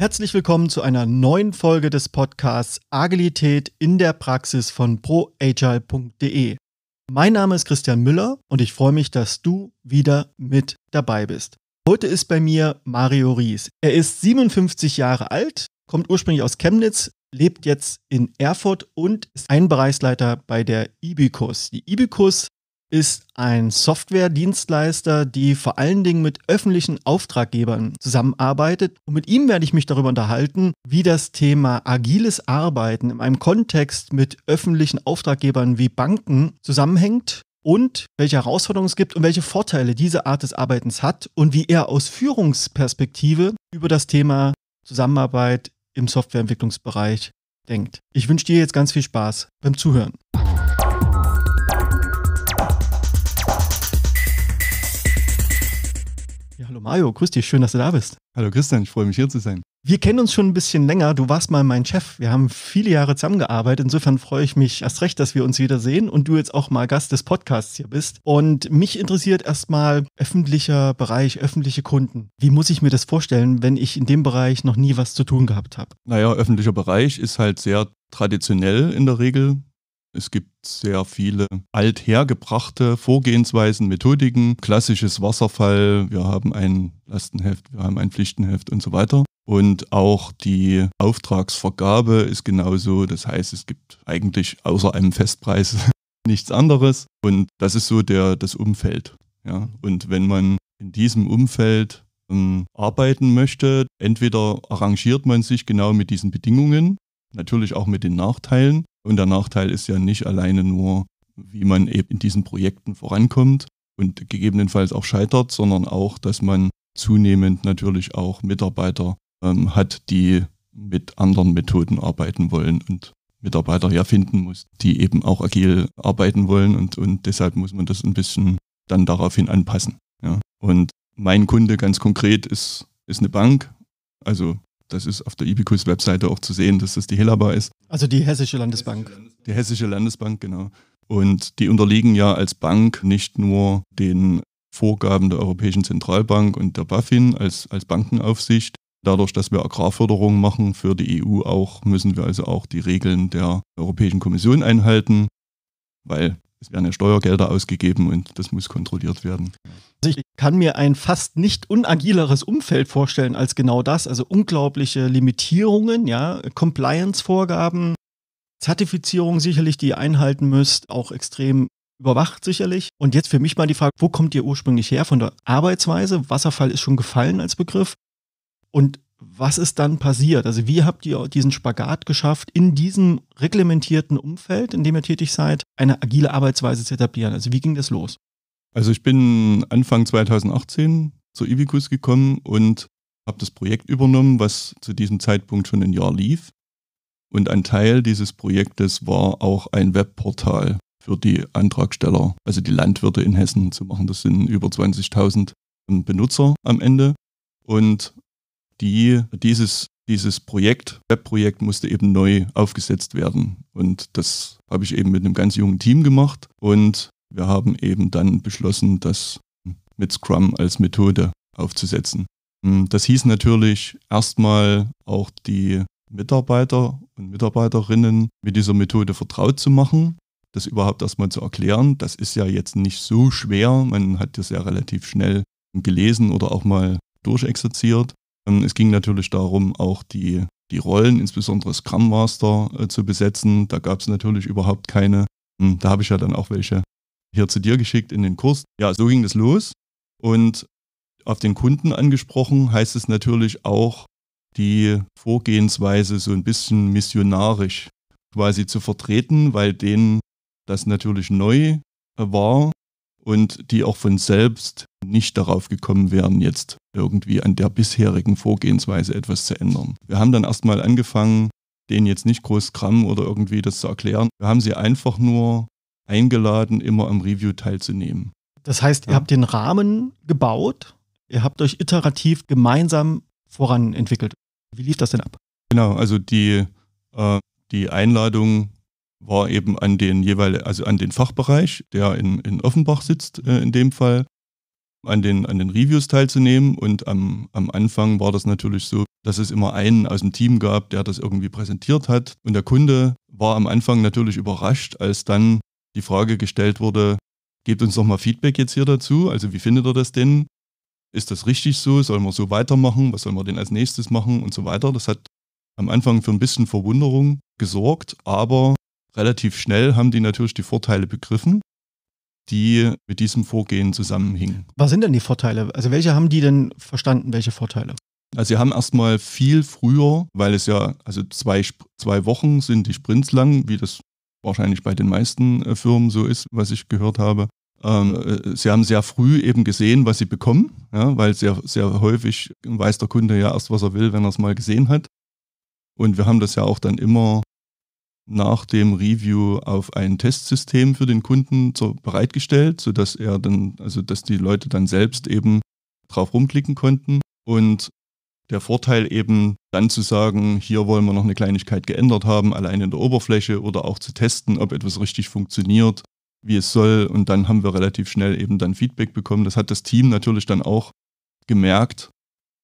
Herzlich willkommen zu einer neuen Folge des Podcasts Agilität in der Praxis von proagile.de. Mein Name ist Christian Müller und ich freue mich, dass du wieder mit dabei bist. Heute ist bei mir Mario Ries. Er ist 57 Jahre alt, kommt ursprünglich aus Chemnitz, lebt jetzt in Erfurt und ist ein Bereichsleiter bei der Ibicus. Die Ibicus ist ein Software-Dienstleister, die vor allen Dingen mit öffentlichen Auftraggebern zusammenarbeitet. Und mit ihm werde ich mich darüber unterhalten, wie das Thema agiles Arbeiten in einem Kontext mit öffentlichen Auftraggebern wie Banken zusammenhängt und welche Herausforderungen es gibt und welche Vorteile diese Art des Arbeitens hat und wie er aus Führungsperspektive über das Thema Zusammenarbeit im Softwareentwicklungsbereich denkt. Ich wünsche dir jetzt ganz viel Spaß beim Zuhören. Ja, hallo Mario, grüß dich, schön, dass du da bist. Hallo Christian, ich freue mich hier zu sein. Wir kennen uns schon ein bisschen länger. Du warst mal mein Chef. Wir haben viele Jahre zusammengearbeitet. Insofern freue ich mich erst recht, dass wir uns wiedersehen und du jetzt auch mal Gast des Podcasts hier bist. Und mich interessiert erstmal öffentlicher Bereich, öffentliche Kunden. Wie muss ich mir das vorstellen, wenn ich in dem Bereich noch nie was zu tun gehabt habe? Naja, öffentlicher Bereich ist halt sehr traditionell in der Regel es gibt sehr viele althergebrachte Vorgehensweisen, Methodiken, klassisches Wasserfall, wir haben ein Lastenheft, wir haben ein Pflichtenheft und so weiter. Und auch die Auftragsvergabe ist genauso. Das heißt, es gibt eigentlich außer einem Festpreis nichts anderes. Und das ist so der, das Umfeld. Ja? Und wenn man in diesem Umfeld ähm, arbeiten möchte, entweder arrangiert man sich genau mit diesen Bedingungen, natürlich auch mit den Nachteilen, und der Nachteil ist ja nicht alleine nur, wie man eben in diesen Projekten vorankommt und gegebenenfalls auch scheitert, sondern auch, dass man zunehmend natürlich auch Mitarbeiter ähm, hat, die mit anderen Methoden arbeiten wollen und Mitarbeiter ja finden muss, die eben auch agil arbeiten wollen und, und deshalb muss man das ein bisschen dann daraufhin anpassen. Ja. Und mein Kunde ganz konkret ist, ist eine Bank, also das ist auf der IBQs Webseite auch zu sehen, dass das die Helaba ist. Also die Hessische Landesbank. Die Hessische Landesbank, genau. Und die unterliegen ja als Bank nicht nur den Vorgaben der Europäischen Zentralbank und der BaFin als, als Bankenaufsicht. Dadurch, dass wir Agrarförderung machen für die EU auch, müssen wir also auch die Regeln der Europäischen Kommission einhalten, weil es werden ja Steuergelder ausgegeben und das muss kontrolliert werden. Also ich kann mir ein fast nicht unagileres Umfeld vorstellen als genau das. Also unglaubliche Limitierungen, ja, Compliance-Vorgaben, Zertifizierung sicherlich, die ihr einhalten müsst, auch extrem überwacht sicherlich. Und jetzt für mich mal die Frage, wo kommt ihr ursprünglich her von der Arbeitsweise? Wasserfall ist schon gefallen als Begriff. Und was ist dann passiert? Also wie habt ihr diesen Spagat geschafft, in diesem reglementierten Umfeld, in dem ihr tätig seid, eine agile Arbeitsweise zu etablieren? Also wie ging das los? Also ich bin Anfang 2018 zur Ivicus gekommen und habe das Projekt übernommen, was zu diesem Zeitpunkt schon ein Jahr lief. Und ein Teil dieses Projektes war auch ein Webportal für die Antragsteller, also die Landwirte in Hessen zu machen. Das sind über 20.000 Benutzer am Ende. Und die dieses dieses Projekt, Webprojekt musste eben neu aufgesetzt werden. Und das habe ich eben mit einem ganz jungen Team gemacht. Und wir haben eben dann beschlossen, das mit Scrum als Methode aufzusetzen. Hm, das hieß natürlich erstmal auch die Mitarbeiter und Mitarbeiterinnen mit dieser Methode vertraut zu machen, das überhaupt erstmal zu erklären. Das ist ja jetzt nicht so schwer. Man hat das ja relativ schnell gelesen oder auch mal durchexerziert. Ähm, es ging natürlich darum, auch die, die Rollen, insbesondere Scrum Master, äh, zu besetzen. Da gab es natürlich überhaupt keine. Hm, da habe ich ja dann auch welche hier zu dir geschickt in den Kurs. Ja, so ging das los. Und auf den Kunden angesprochen heißt es natürlich auch, die Vorgehensweise so ein bisschen missionarisch quasi zu vertreten, weil denen das natürlich neu äh, war, und die auch von selbst nicht darauf gekommen wären, jetzt irgendwie an der bisherigen Vorgehensweise etwas zu ändern. Wir haben dann erstmal angefangen, denen jetzt nicht groß Gramm oder irgendwie das zu erklären. Wir haben sie einfach nur eingeladen, immer am Review teilzunehmen. Das heißt, ihr habt den Rahmen gebaut, ihr habt euch iterativ gemeinsam voran entwickelt. Wie lief das denn ab? Genau, also die, äh, die Einladung war eben an den jeweil, also an den Fachbereich, der in, in Offenbach sitzt, äh, in dem Fall, an den, an den Reviews teilzunehmen. Und am, am Anfang war das natürlich so, dass es immer einen aus dem Team gab, der das irgendwie präsentiert hat. Und der Kunde war am Anfang natürlich überrascht, als dann die Frage gestellt wurde, gebt uns nochmal Feedback jetzt hier dazu. Also wie findet ihr das denn? Ist das richtig so? Sollen wir so weitermachen? Was sollen wir denn als nächstes machen? Und so weiter. Das hat am Anfang für ein bisschen Verwunderung gesorgt, aber relativ schnell haben die natürlich die Vorteile begriffen, die mit diesem Vorgehen zusammenhingen. Was sind denn die Vorteile? Also welche haben die denn verstanden, welche Vorteile? Also sie haben erstmal viel früher, weil es ja, also zwei, zwei Wochen sind die Sprints lang, wie das wahrscheinlich bei den meisten äh, Firmen so ist, was ich gehört habe. Ähm, äh, sie haben sehr früh eben gesehen, was sie bekommen, ja, weil sehr, sehr häufig weiß der Kunde ja erst, was er will, wenn er es mal gesehen hat. Und wir haben das ja auch dann immer nach dem Review auf ein Testsystem für den Kunden zur, bereitgestellt, sodass er dann, also dass die Leute dann selbst eben drauf rumklicken konnten. Und der Vorteil eben dann zu sagen, hier wollen wir noch eine Kleinigkeit geändert haben, allein in der Oberfläche oder auch zu testen, ob etwas richtig funktioniert, wie es soll. Und dann haben wir relativ schnell eben dann Feedback bekommen. Das hat das Team natürlich dann auch gemerkt,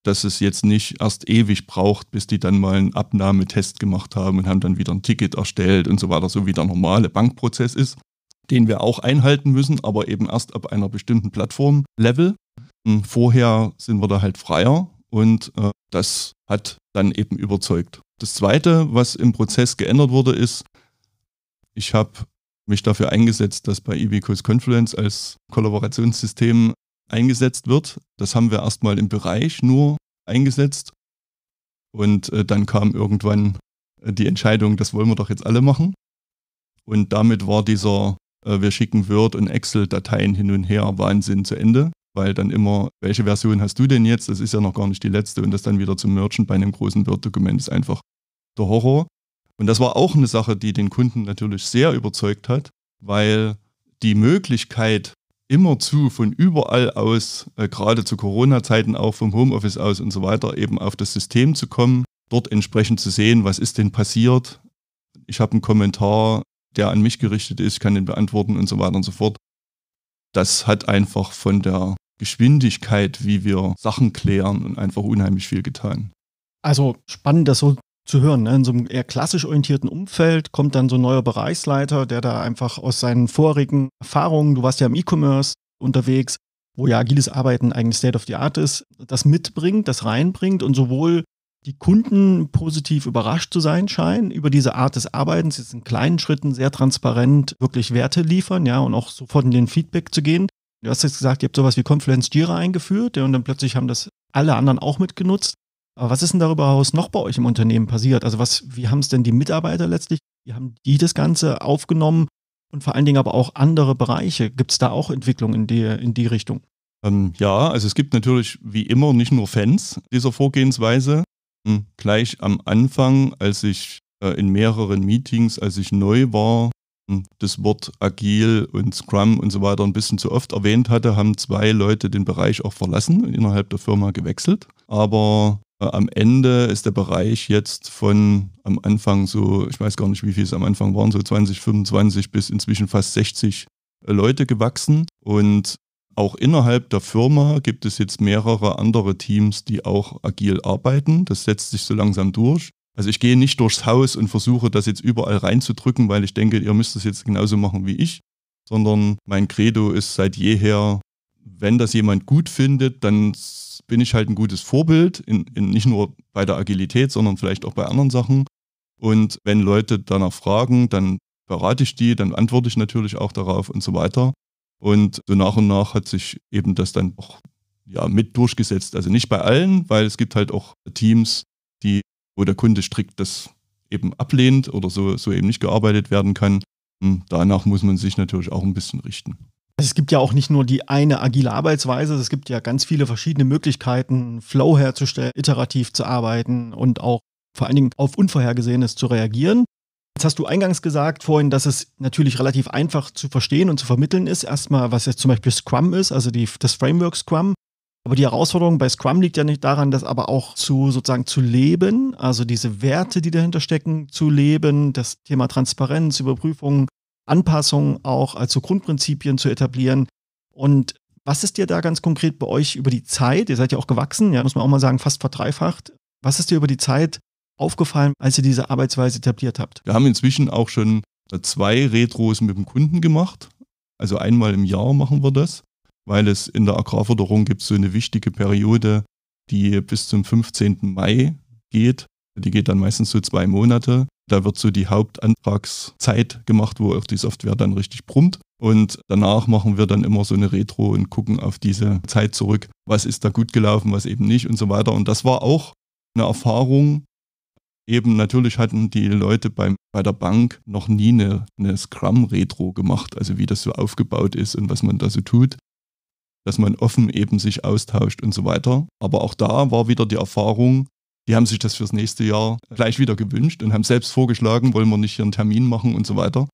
dass es jetzt nicht erst ewig braucht, bis die dann mal einen Abnahmetest gemacht haben und haben dann wieder ein Ticket erstellt und so weiter, so wie der normale Bankprozess ist, den wir auch einhalten müssen, aber eben erst ab einer bestimmten Plattform-Level. Vorher sind wir da halt freier und äh, das hat dann eben überzeugt. Das Zweite, was im Prozess geändert wurde, ist, ich habe mich dafür eingesetzt, dass bei Ibicus Confluence als Kollaborationssystem eingesetzt wird. Das haben wir erstmal im Bereich nur eingesetzt. Und äh, dann kam irgendwann äh, die Entscheidung, das wollen wir doch jetzt alle machen. Und damit war dieser, äh, wir schicken Word- und Excel-Dateien hin und her, Wahnsinn zu Ende, weil dann immer, welche Version hast du denn jetzt? Das ist ja noch gar nicht die letzte. Und das dann wieder zu merchen bei einem großen Word-Dokument ist einfach der Horror. Und das war auch eine Sache, die den Kunden natürlich sehr überzeugt hat, weil die Möglichkeit, immer zu von überall aus, äh, gerade zu Corona-Zeiten auch vom Homeoffice aus und so weiter, eben auf das System zu kommen, dort entsprechend zu sehen, was ist denn passiert. Ich habe einen Kommentar, der an mich gerichtet ist, kann den beantworten und so weiter und so fort. Das hat einfach von der Geschwindigkeit, wie wir Sachen klären einfach unheimlich viel getan. Also spannend, das so zu hören. Ne? In so einem eher klassisch orientierten Umfeld kommt dann so ein neuer Bereichsleiter, der da einfach aus seinen vorigen Erfahrungen, du warst ja im E-Commerce unterwegs, wo ja agiles Arbeiten eigentlich State of the Art ist, das mitbringt, das reinbringt und sowohl die Kunden positiv überrascht zu sein scheinen über diese Art des Arbeitens, jetzt in kleinen Schritten sehr transparent wirklich Werte liefern, ja, und auch sofort in den Feedback zu gehen. Du hast jetzt gesagt, ihr habt sowas wie Confluence Jira eingeführt, ja, und dann plötzlich haben das alle anderen auch mitgenutzt. Aber was ist denn darüber hinaus noch bei euch im Unternehmen passiert? Also was, wie haben es denn die Mitarbeiter letztlich, wie haben die das Ganze aufgenommen und vor allen Dingen aber auch andere Bereiche? Gibt es da auch Entwicklungen in die, in die Richtung? Ähm, ja, also es gibt natürlich wie immer nicht nur Fans dieser Vorgehensweise. Hm, gleich am Anfang, als ich äh, in mehreren Meetings, als ich neu war, hm, das Wort Agil und Scrum und so weiter ein bisschen zu oft erwähnt hatte, haben zwei Leute den Bereich auch verlassen und innerhalb der Firma gewechselt. Aber äh, am Ende ist der Bereich jetzt von am Anfang so, ich weiß gar nicht, wie viel es am Anfang waren, so 20, 25 bis inzwischen fast 60 äh, Leute gewachsen. Und auch innerhalb der Firma gibt es jetzt mehrere andere Teams, die auch agil arbeiten. Das setzt sich so langsam durch. Also ich gehe nicht durchs Haus und versuche das jetzt überall reinzudrücken, weil ich denke, ihr müsst das jetzt genauso machen wie ich, sondern mein Credo ist seit jeher wenn das jemand gut findet, dann bin ich halt ein gutes Vorbild, in, in nicht nur bei der Agilität, sondern vielleicht auch bei anderen Sachen. Und wenn Leute danach fragen, dann berate ich die, dann antworte ich natürlich auch darauf und so weiter. Und so nach und nach hat sich eben das dann auch ja, mit durchgesetzt. Also nicht bei allen, weil es gibt halt auch Teams, die, wo der Kunde strikt das eben ablehnt oder so, so eben nicht gearbeitet werden kann. Und hm, danach muss man sich natürlich auch ein bisschen richten. Es gibt ja auch nicht nur die eine agile Arbeitsweise, es gibt ja ganz viele verschiedene Möglichkeiten, Flow herzustellen, iterativ zu arbeiten und auch vor allen Dingen auf Unvorhergesehenes zu reagieren. Jetzt hast du eingangs gesagt vorhin, dass es natürlich relativ einfach zu verstehen und zu vermitteln ist. Erstmal, was jetzt zum Beispiel Scrum ist, also die, das Framework Scrum. Aber die Herausforderung bei Scrum liegt ja nicht daran, das aber auch zu sozusagen zu leben, also diese Werte, die dahinter stecken, zu leben, das Thema Transparenz, Überprüfung, Anpassungen auch als so Grundprinzipien zu etablieren. Und was ist dir da ganz konkret bei euch über die Zeit? Ihr seid ja auch gewachsen, ja, muss man auch mal sagen, fast verdreifacht. Was ist dir über die Zeit aufgefallen, als ihr diese Arbeitsweise etabliert habt? Wir haben inzwischen auch schon äh, zwei Retros mit dem Kunden gemacht. Also einmal im Jahr machen wir das, weil es in der Agrarförderung gibt so eine wichtige Periode, die bis zum 15. Mai geht. Die geht dann meistens so zwei Monate. Da wird so die Hauptantragszeit gemacht, wo auch die Software dann richtig brummt. Und danach machen wir dann immer so eine Retro und gucken auf diese Zeit zurück, was ist da gut gelaufen, was eben nicht und so weiter. Und das war auch eine Erfahrung. Eben natürlich hatten die Leute beim, bei der Bank noch nie eine, eine Scrum-Retro gemacht, also wie das so aufgebaut ist und was man da so tut, dass man offen eben sich austauscht und so weiter. Aber auch da war wieder die Erfahrung, die haben sich das fürs nächste Jahr gleich wieder gewünscht und haben selbst vorgeschlagen, wollen wir nicht hier einen Termin machen und so weiter.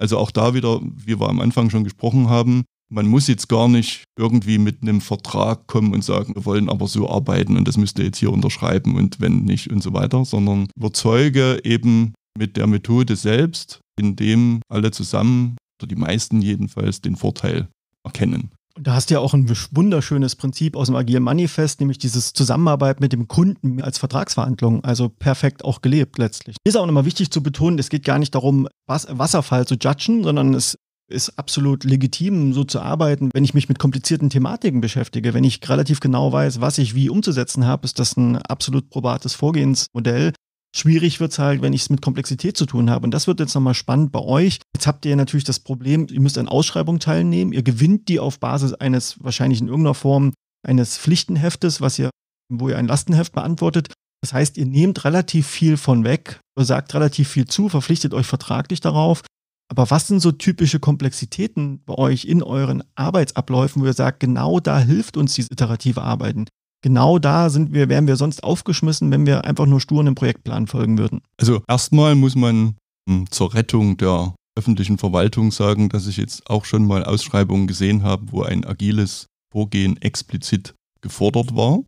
Also auch da wieder, wie wir am Anfang schon gesprochen haben, man muss jetzt gar nicht irgendwie mit einem Vertrag kommen und sagen, wir wollen aber so arbeiten und das müsst ihr jetzt hier unterschreiben und wenn nicht und so weiter, sondern überzeuge eben mit der Methode selbst, indem alle zusammen, oder die meisten jedenfalls, den Vorteil erkennen. Und Da hast du ja auch ein wunderschönes Prinzip aus dem Agilen Manifest, nämlich dieses Zusammenarbeit mit dem Kunden als Vertragsverhandlung, also perfekt auch gelebt letztlich. Ist auch nochmal wichtig zu betonen, es geht gar nicht darum, Wasserfall zu judgen, sondern es ist absolut legitim, so zu arbeiten. Wenn ich mich mit komplizierten Thematiken beschäftige, wenn ich relativ genau weiß, was ich wie umzusetzen habe, ist das ein absolut probates Vorgehensmodell. Schwierig wird's halt, wenn ich es mit Komplexität zu tun habe. Und das wird jetzt nochmal spannend bei euch. Jetzt habt ihr natürlich das Problem, ihr müsst an Ausschreibungen teilnehmen. Ihr gewinnt die auf Basis eines wahrscheinlich in irgendeiner Form eines Pflichtenheftes, was ihr, wo ihr ein Lastenheft beantwortet. Das heißt, ihr nehmt relativ viel von weg, sagt relativ viel zu, verpflichtet euch vertraglich darauf. Aber was sind so typische Komplexitäten bei euch in euren Arbeitsabläufen, wo ihr sagt, genau da hilft uns dieses iterative Arbeiten? genau da sind wir, wären wir sonst aufgeschmissen, wenn wir einfach nur stur einem Projektplan folgen würden. Also erstmal muss man hm, zur Rettung der öffentlichen Verwaltung sagen, dass ich jetzt auch schon mal Ausschreibungen gesehen habe, wo ein agiles Vorgehen explizit gefordert war.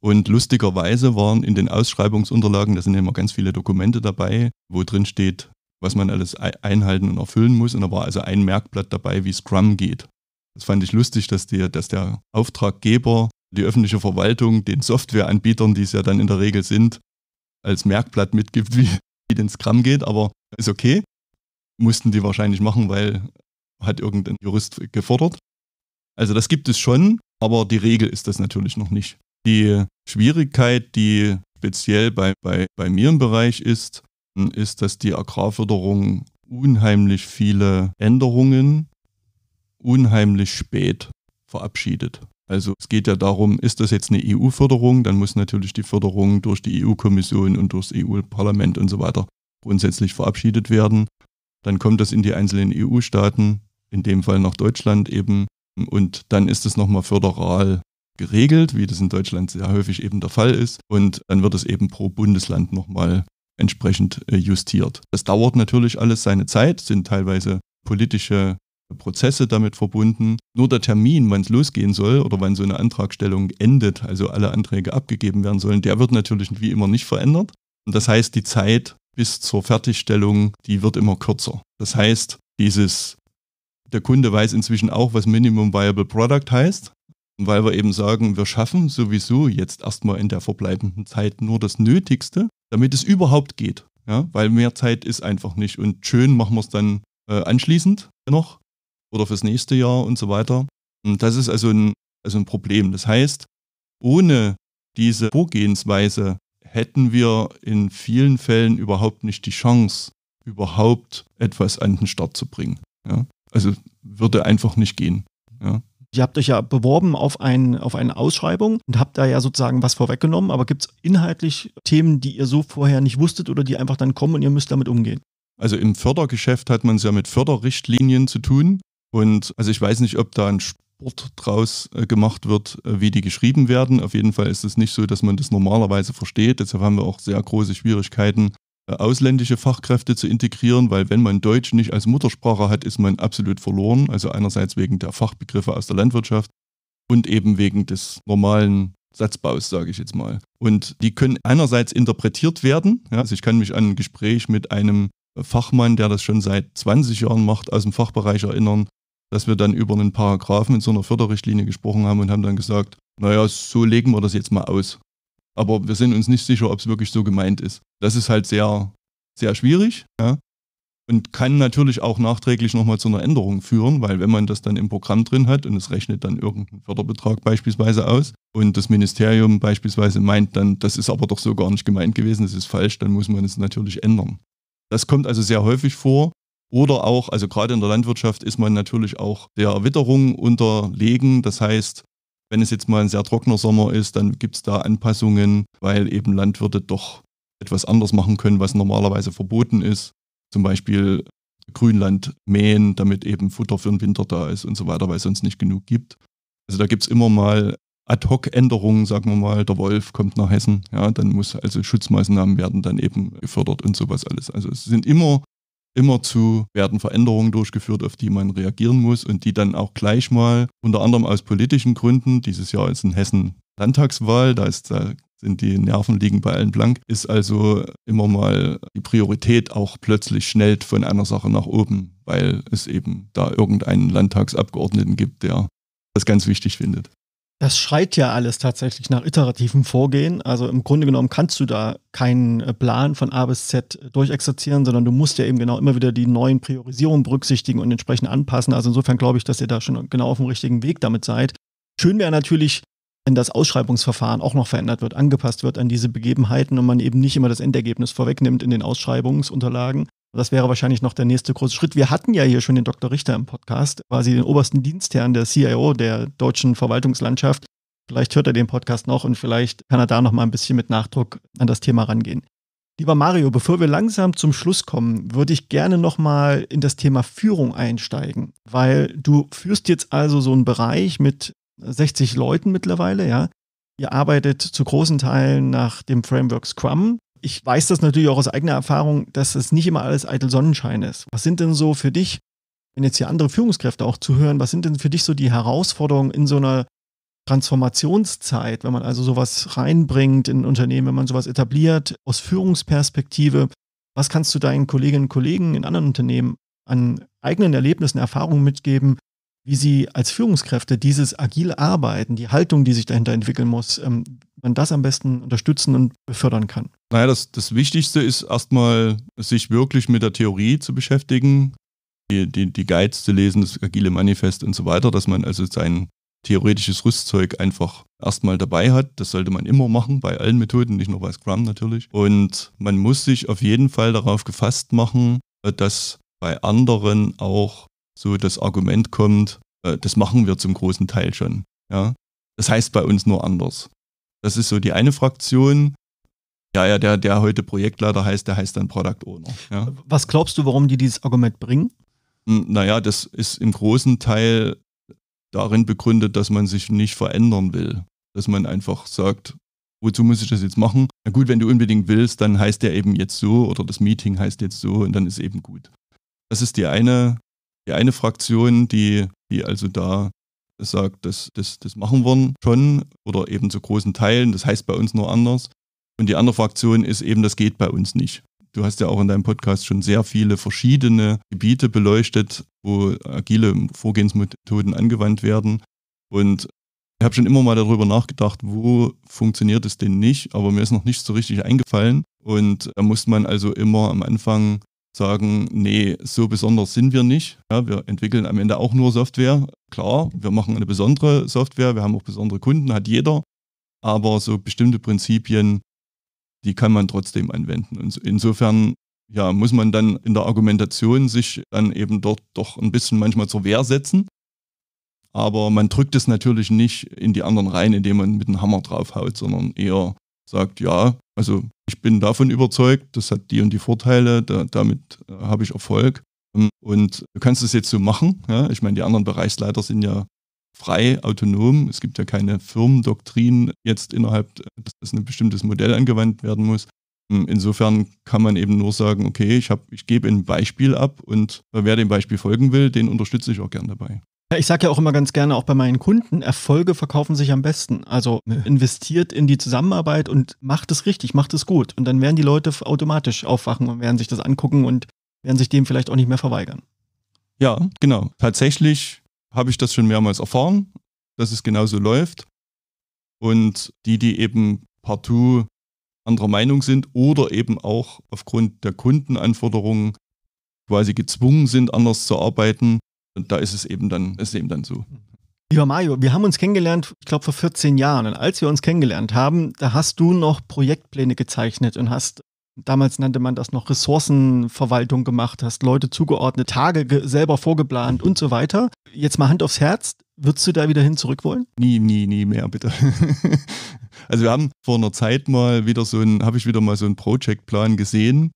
Und lustigerweise waren in den Ausschreibungsunterlagen, da sind immer ganz viele Dokumente dabei, wo drin steht, was man alles einhalten und erfüllen muss. Und da war also ein Merkblatt dabei, wie Scrum geht. Das fand ich lustig, dass, die, dass der Auftraggeber die öffentliche Verwaltung den Softwareanbietern, die es ja dann in der Regel sind, als Merkblatt mitgibt, wie, wie den Scrum geht, aber ist okay. Mussten die wahrscheinlich machen, weil hat irgendein Jurist gefordert. Also das gibt es schon, aber die Regel ist das natürlich noch nicht. Die Schwierigkeit, die speziell bei, bei, bei mir im Bereich ist, hm, ist, dass die Agrarförderung unheimlich viele Änderungen unheimlich spät verabschiedet. Also es geht ja darum, ist das jetzt eine EU-Förderung, dann muss natürlich die Förderung durch die EU-Kommission und durchs EU-Parlament und so weiter grundsätzlich verabschiedet werden. Dann kommt das in die einzelnen EU-Staaten, in dem Fall nach Deutschland eben, und dann ist es nochmal föderal geregelt, wie das in Deutschland sehr häufig eben der Fall ist. Und dann wird es eben pro Bundesland nochmal entsprechend äh, justiert. Das dauert natürlich alles seine Zeit, sind teilweise politische Prozesse damit verbunden. Nur der Termin, wann es losgehen soll oder wann so eine Antragstellung endet, also alle Anträge abgegeben werden sollen, der wird natürlich wie immer nicht verändert. Und das heißt, die Zeit bis zur Fertigstellung, die wird immer kürzer. Das heißt, dieses, der Kunde weiß inzwischen auch, was Minimum Viable Product heißt, weil wir eben sagen, wir schaffen sowieso jetzt erstmal in der verbleibenden Zeit nur das Nötigste, damit es überhaupt geht. Ja, weil mehr Zeit ist einfach nicht. Und schön machen wir es dann äh, anschließend noch, oder fürs nächste Jahr und so weiter. Und das ist also ein, also ein Problem. Das heißt, ohne diese Vorgehensweise hätten wir in vielen Fällen überhaupt nicht die Chance, überhaupt etwas an den Start zu bringen. Ja? Also würde einfach nicht gehen. Ja? Ihr habt euch ja beworben auf, ein, auf eine Ausschreibung und habt da ja sozusagen was vorweggenommen, aber gibt es inhaltlich Themen, die ihr so vorher nicht wusstet oder die einfach dann kommen und ihr müsst damit umgehen? Also im Fördergeschäft hat man es ja mit Förderrichtlinien zu tun. Und also ich weiß nicht, ob da ein Sport draus äh, gemacht wird, äh, wie die geschrieben werden. Auf jeden Fall ist es nicht so, dass man das normalerweise versteht. Deshalb haben wir auch sehr große Schwierigkeiten, äh, ausländische Fachkräfte zu integrieren, weil wenn man Deutsch nicht als Muttersprache hat, ist man absolut verloren. Also einerseits wegen der Fachbegriffe aus der Landwirtschaft und eben wegen des normalen Satzbaus, sage ich jetzt mal. Und die können einerseits interpretiert werden. Ja, also ich kann mich an ein Gespräch mit einem Fachmann, der das schon seit 20 Jahren macht, aus dem Fachbereich erinnern, dass wir dann über einen Paragraphen in so einer Förderrichtlinie gesprochen haben und haben dann gesagt, naja, so legen wir das jetzt mal aus. Aber wir sind uns nicht sicher, ob es wirklich so gemeint ist. Das ist halt sehr, sehr schwierig ja? und kann natürlich auch nachträglich nochmal zu einer Änderung führen, weil wenn man das dann im Programm drin hat und es rechnet dann irgendeinen Förderbetrag beispielsweise aus und das Ministerium beispielsweise meint dann, das ist aber doch so gar nicht gemeint gewesen, das ist falsch, dann muss man es natürlich ändern. Das kommt also sehr häufig vor oder auch, also gerade in der Landwirtschaft ist man natürlich auch der Witterung unterlegen. Das heißt, wenn es jetzt mal ein sehr trockener Sommer ist, dann gibt es da Anpassungen, weil eben Landwirte doch etwas anders machen können, was normalerweise verboten ist. Zum Beispiel Grünland mähen, damit eben Futter für den Winter da ist und so weiter, weil es sonst nicht genug gibt. Also da gibt es immer mal Ad-hoc-Änderungen, sagen wir mal, der Wolf kommt nach Hessen, ja, dann muss also Schutzmaßnahmen werden dann eben gefördert und sowas alles. Also es sind immer Immerzu werden Veränderungen durchgeführt, auf die man reagieren muss und die dann auch gleich mal unter anderem aus politischen Gründen, dieses Jahr ist in Hessen Landtagswahl, da, ist, da sind die Nerven liegen bei allen blank, ist also immer mal die Priorität auch plötzlich schnellt von einer Sache nach oben, weil es eben da irgendeinen Landtagsabgeordneten gibt, der das ganz wichtig findet. Das schreit ja alles tatsächlich nach iterativem Vorgehen. Also im Grunde genommen kannst du da keinen äh, Plan von A bis Z äh, durchexerzieren, sondern du musst ja eben genau immer wieder die neuen Priorisierungen berücksichtigen und entsprechend anpassen. Also insofern glaube ich, dass ihr da schon genau auf dem richtigen Weg damit seid. Schön wäre natürlich, wenn das Ausschreibungsverfahren auch noch verändert wird, angepasst wird an diese Begebenheiten und man eben nicht immer das Endergebnis vorwegnimmt in den Ausschreibungsunterlagen, das wäre wahrscheinlich noch der nächste große Schritt. Wir hatten ja hier schon den Dr. Richter im Podcast, quasi den obersten Dienstherrn der CIO der deutschen Verwaltungslandschaft. Vielleicht hört er den Podcast noch und vielleicht kann er da noch mal ein bisschen mit Nachdruck an das Thema rangehen. Lieber Mario, bevor wir langsam zum Schluss kommen, würde ich gerne nochmal in das Thema Führung einsteigen, weil du führst jetzt also so einen Bereich mit 60 Leuten mittlerweile, ja. Ihr arbeitet zu großen Teilen nach dem Framework Scrum. Ich weiß das natürlich auch aus eigener Erfahrung, dass es nicht immer alles eitel Sonnenschein ist. Was sind denn so für dich, wenn jetzt hier andere Führungskräfte auch zuhören, was sind denn für dich so die Herausforderungen in so einer Transformationszeit, wenn man also sowas reinbringt in ein Unternehmen, wenn man sowas etabliert, aus Führungsperspektive? Was kannst du deinen Kolleginnen und Kollegen in anderen Unternehmen an eigenen Erlebnissen, Erfahrungen mitgeben, wie sie als Führungskräfte dieses agile Arbeiten, die Haltung, die sich dahinter entwickeln muss, ähm, man das am besten unterstützen und befördern kann? Naja, das, das Wichtigste ist erstmal, sich wirklich mit der Theorie zu beschäftigen, die, die, die Guides zu lesen, das agile Manifest und so weiter, dass man also sein theoretisches Rüstzeug einfach erstmal dabei hat. Das sollte man immer machen, bei allen Methoden, nicht nur bei Scrum natürlich. Und man muss sich auf jeden Fall darauf gefasst machen, äh, dass bei anderen auch so das Argument kommt, äh, das machen wir zum großen Teil schon. Ja? Das heißt bei uns nur anders. Das ist so die eine Fraktion, ja, ja, der, der heute Projektleiter heißt, der heißt dann Product Owner. Ja. Was glaubst du, warum die dieses Argument bringen? Hm, naja, das ist im großen Teil darin begründet, dass man sich nicht verändern will. Dass man einfach sagt, wozu muss ich das jetzt machen? Na gut, wenn du unbedingt willst, dann heißt der eben jetzt so oder das Meeting heißt jetzt so und dann ist eben gut. Das ist die eine, die eine Fraktion, die, die also da sagt, das, das, das machen wir schon oder eben zu großen Teilen, das heißt bei uns nur anders. Und die andere Fraktion ist eben, das geht bei uns nicht. Du hast ja auch in deinem Podcast schon sehr viele verschiedene Gebiete beleuchtet, wo agile Vorgehensmethoden angewandt werden. Und ich habe schon immer mal darüber nachgedacht, wo funktioniert es denn nicht, aber mir ist noch nichts so richtig eingefallen. Und da muss man also immer am Anfang sagen, nee, so besonders sind wir nicht. Ja, wir entwickeln am Ende auch nur Software. Klar, wir machen eine besondere Software, wir haben auch besondere Kunden, hat jeder. Aber so bestimmte Prinzipien die kann man trotzdem anwenden. Und insofern ja, muss man dann in der Argumentation sich dann eben dort doch ein bisschen manchmal zur Wehr setzen. Aber man drückt es natürlich nicht in die anderen rein, indem man mit dem Hammer draufhaut, sondern eher sagt, ja, also ich bin davon überzeugt, das hat die und die Vorteile, da, damit äh, habe ich Erfolg. Und du kannst es jetzt so machen. Ja? Ich meine, die anderen Bereichsleiter sind ja frei, autonom. Es gibt ja keine Firmendoktrin jetzt innerhalb, dass ein bestimmtes Modell angewandt werden muss. Hm, insofern kann man eben nur sagen, okay, ich, hab, ich gebe ein Beispiel ab und wer dem Beispiel folgen will, den unterstütze ich auch gern dabei. Ich sage ja auch immer ganz gerne, auch bei meinen Kunden, Erfolge verkaufen sich am besten. Also investiert in die Zusammenarbeit und macht es richtig, macht es gut. Und dann werden die Leute automatisch aufwachen und werden sich das angucken und werden sich dem vielleicht auch nicht mehr verweigern. Ja, genau. Tatsächlich habe ich das schon mehrmals erfahren, dass es genauso läuft. Und die, die eben partout anderer Meinung sind oder eben auch aufgrund der Kundenanforderungen quasi gezwungen sind, anders zu arbeiten, und da ist es eben dann, ist eben dann so. Lieber Mario, wir haben uns kennengelernt, ich glaube vor 14 Jahren. Und als wir uns kennengelernt haben, da hast du noch Projektpläne gezeichnet und hast damals nannte man das noch Ressourcenverwaltung gemacht hast, Leute zugeordnet, Tage ge selber vorgeplant und so weiter. Jetzt mal Hand aufs Herz, würdest du da wieder hin zurück wollen? Nie, nie, nie mehr, bitte. also wir haben vor einer Zeit mal wieder so ein, habe ich wieder mal so einen Projektplan gesehen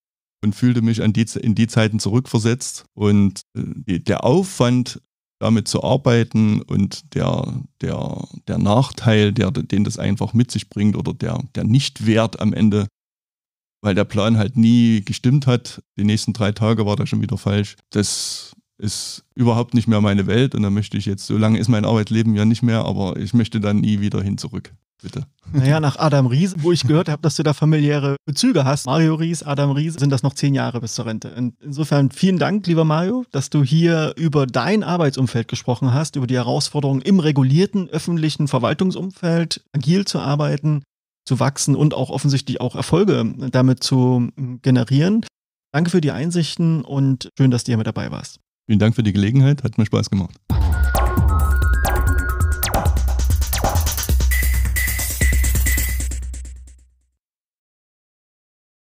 und fühlte mich an die, in die Zeiten zurückversetzt und äh, der Aufwand damit zu arbeiten und der, der, der Nachteil, der, den das einfach mit sich bringt oder der, der Nichtwert am Ende weil der Plan halt nie gestimmt hat. Die nächsten drei Tage war da schon wieder falsch. Das ist überhaupt nicht mehr meine Welt und da möchte ich jetzt, so lange ist mein Arbeitsleben ja nicht mehr, aber ich möchte dann nie wieder hin zurück. Bitte. Naja, nach Adam Ries, wo ich gehört habe, dass du da familiäre Bezüge hast. Mario Ries, Adam Ries, sind das noch zehn Jahre bis zur Rente. In, insofern vielen Dank, lieber Mario, dass du hier über dein Arbeitsumfeld gesprochen hast, über die Herausforderungen im regulierten öffentlichen Verwaltungsumfeld agil zu arbeiten zu wachsen und auch offensichtlich auch Erfolge äh, damit zu mm, generieren. Danke für die Einsichten und schön, dass du hier mit dabei warst. Vielen Dank für die Gelegenheit, hat mir Spaß gemacht.